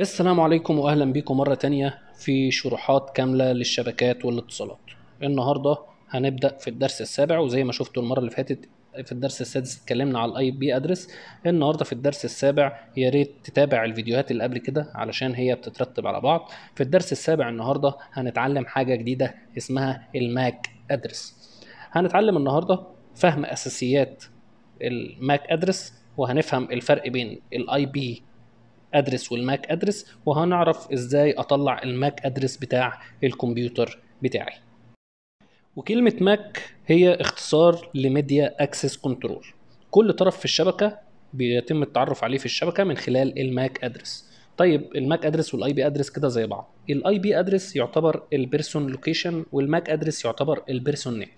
السلام عليكم واهلا بيكم مرة تانية في شروحات كاملة للشبكات والاتصالات النهاردة هنبدأ في الدرس السابع وزي ما شفتوا المرة اللي فاتت في الدرس السادس اتكلمنا على الاي بي ادرس النهارده في الدرس السابع يا ريت تتابع الفيديوهات اللي قبل كده علشان هي بتترتب على بعض في الدرس السابع النهارده هنتعلم حاجه جديده اسمها الماك ادرس هنتعلم النهارده فهم اساسيات الماك ادرس وهنفهم الفرق بين الاي بي ادرس والماك ادرس وهنعرف ازاي اطلع الماك ادرس بتاع الكمبيوتر بتاعي وكلمة ماك هي اختصار لميديا اكسس كنترول كل طرف في الشبكة بيتم التعرف عليه في الشبكة من خلال الماك ادرس طيب الماك ادرس والاي بي ادرس كده زي بعض الاي بي ادرس يعتبر البيرسون لوكيشن والماك ادرس يعتبر البيرسون نيم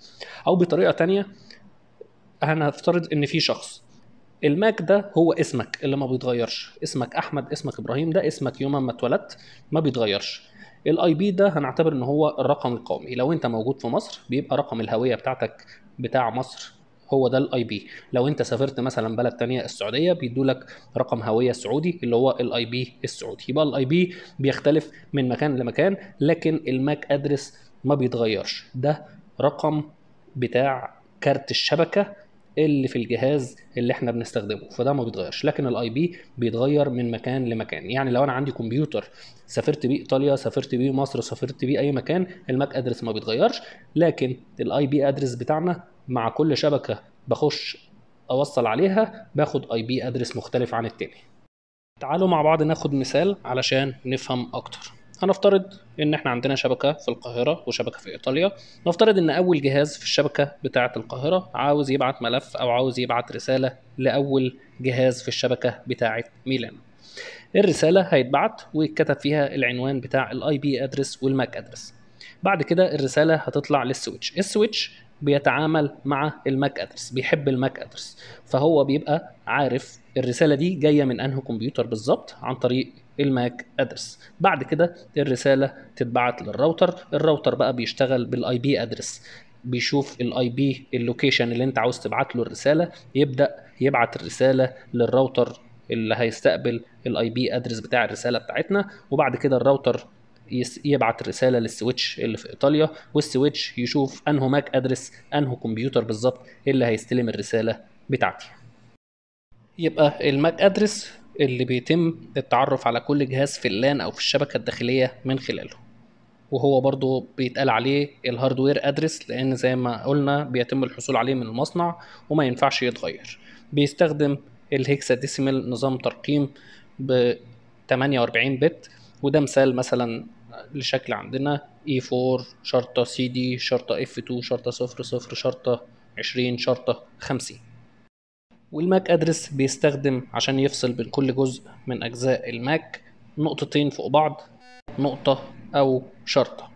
او بطريقه تانية هنفترض ان في شخص الماك ده هو اسمك اللي ما بيتغيرش اسمك احمد اسمك ابراهيم ده اسمك يوم ما اتولدت ما بيتغيرش الاي بي ده هنعتبر ان هو الرقم القومي لو انت موجود في مصر بيبقى رقم الهويه بتاعتك بتاع مصر هو ده الاي بي لو انت سافرت مثلا بلد تانية السعوديه بيدوا لك رقم هويه سعودي اللي هو الاي بي السعودي يبقى الاي بي بيختلف من مكان لمكان لكن الماك ادرس ما بيتغيرش ده رقم بتاع كارت الشبكه اللي في الجهاز اللي احنا بنستخدمه فده ما بيتغيرش لكن الاي بي بيتغير من مكان لمكان يعني لو انا عندي كمبيوتر سافرت بيه ايطاليا سافرت بيه مصر سافرت بيه اي مكان الماك ادرس ما بيتغيرش لكن الاي بي ادرس بتاعنا مع كل شبكه بخش اوصل عليها باخد اي بي ادرس مختلف عن التاني تعالوا مع بعض ناخد مثال علشان نفهم اكتر هنفترض ان احنا عندنا شبكه في القاهره وشبكه في ايطاليا نفترض ان اول جهاز في الشبكه بتاعه القاهره عاوز يبعت ملف او عاوز يبعت رساله لاول جهاز في الشبكه بتاعه ميلان الرساله هيتبعت ويتكتب فيها العنوان بتاع الاي بي ادرس والماك ادرس بعد كده الرساله هتطلع للسويتش السويتش بيتعامل مع الماك ادرس بيحب الماك ادرس فهو بيبقى عارف الرساله دي جايه من انهي كمبيوتر بالظبط عن طريق الماك ادرس بعد كده الرساله تتبعت للراوتر الراوتر بقى بيشتغل بالاي بي ادرس بيشوف الاي بي اللوكيشن اللي انت عاوز تبعت له الرساله يبدا يبعت الرساله للراوتر اللي هيستقبل الاي بي ادرس بتاع الرساله بتاعتنا وبعد كده الراوتر يبعت الرساله للسويتش اللي في ايطاليا والسويتش يشوف انه ماك ادرس انه كمبيوتر بالظبط اللي هيستلم الرساله بتاعتي يبقى الماك ادرس اللي بيتم التعرف على كل جهاز في اللان أو في الشبكة الداخلية من خلاله وهو برضو بيتقال عليه الهاردوير ادرس لان زي ما قلنا بيتم الحصول عليه من المصنع وما ينفعش يتغير بيستخدم الهيكسا ديسيمال نظام ترقيم ب 48 بت وده مثال مثلا لشكل عندنا E4 شرطة CD شرطة F2 شرطة 00 شرطة 20 شرطة 50 والماك ادرس بيستخدم عشان يفصل بين كل جزء من اجزاء الماك نقطتين فوق بعض نقطة او شرطة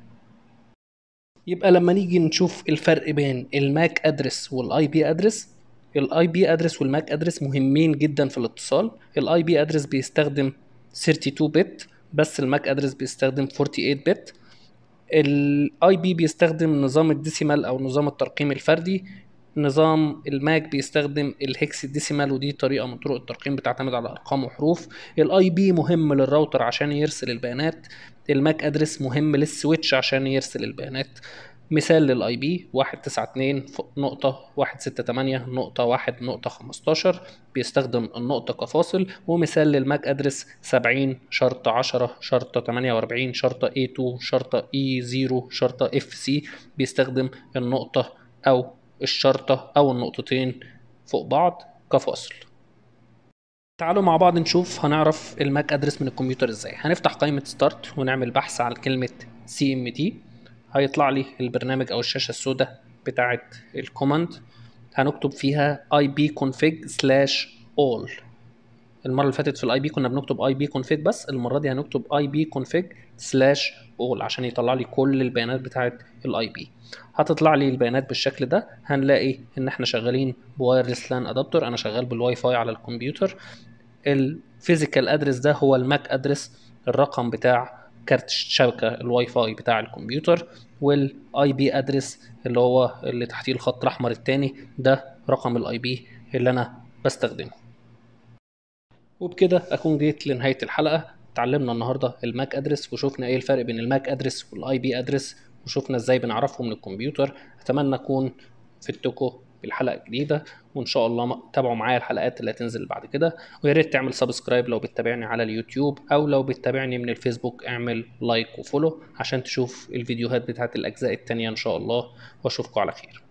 يبقى لما نيجي نشوف الفرق بين الماك ادرس والاي بي ادرس الاي بي ادرس والماك ادرس مهمين جدا في الاتصال الاي بي ادرس بيستخدم 32 بت بس الماك ادرس بيستخدم 48 بت الاي بي بيستخدم نظام الديسيمال او نظام الترقيم الفردي نظام الماك بيستخدم الهكس ديسيمال ودي طريقه من طرق الترقيم بتعتمد على ارقام وحروف الاي بي مهم للراوتر عشان يرسل البيانات الماك ادرس مهم للسويتش عشان يرسل البيانات مثال للاي بي 192 نقطة 168 نقطة 1 نقطة 15 بيستخدم النقطة كفاصل ومثال للماك ادرس 70 شرطة 10 شرطة 48 شرطة A2 شرطة E0 شرطة FC بيستخدم النقطة أو الشرطة أو النقطتين فوق بعض كفاصل تعالوا مع بعض نشوف هنعرف الماك ادرس من الكمبيوتر ازاي هنفتح قائمة ستارت ونعمل بحث على كلمة سي ام دي هيطلع لي البرنامج او الشاشة السوداء بتاعت الكوماند هنكتب فيها اي بي slash all المره اللي فاتت في الاي بي كنا بنكتب اي بي كونفيج بس المره دي هنكتب اي بي كونفيج سلاش اول عشان يطلع لي كل البيانات بتاعه الاي بي هتطلع لي البيانات بالشكل ده هنلاقي ان احنا شغالين بوايرلس لان ادابتر انا شغال بالواي فاي على الكمبيوتر الفيزيكال ادرس ده هو الماك ادرس الرقم بتاع كارت الشبكه الواي فاي بتاع الكمبيوتر والاي بي ادرس اللي هو اللي تحتيه الخط الاحمر الثاني ده رقم الاي بي اللي انا بستخدمه وبكده اكون جيت لنهايه الحلقه اتعلمنا النهارده الماك ادرس وشفنا ايه الفرق بين الماك ادرس والاي بي ادرس وشفنا ازاي بنعرفه من الكمبيوتر اتمنى اكون فدتكم بالحلقه الجديده وان شاء الله تابعوا معايا الحلقات اللي هتنزل بعد كده ويا ريت تعمل سبسكرايب لو بتتابعني على اليوتيوب او لو بتتابعني من الفيسبوك اعمل لايك وفولو عشان تشوف الفيديوهات بتاعت الاجزاء التانية ان شاء الله واشوفكم على خير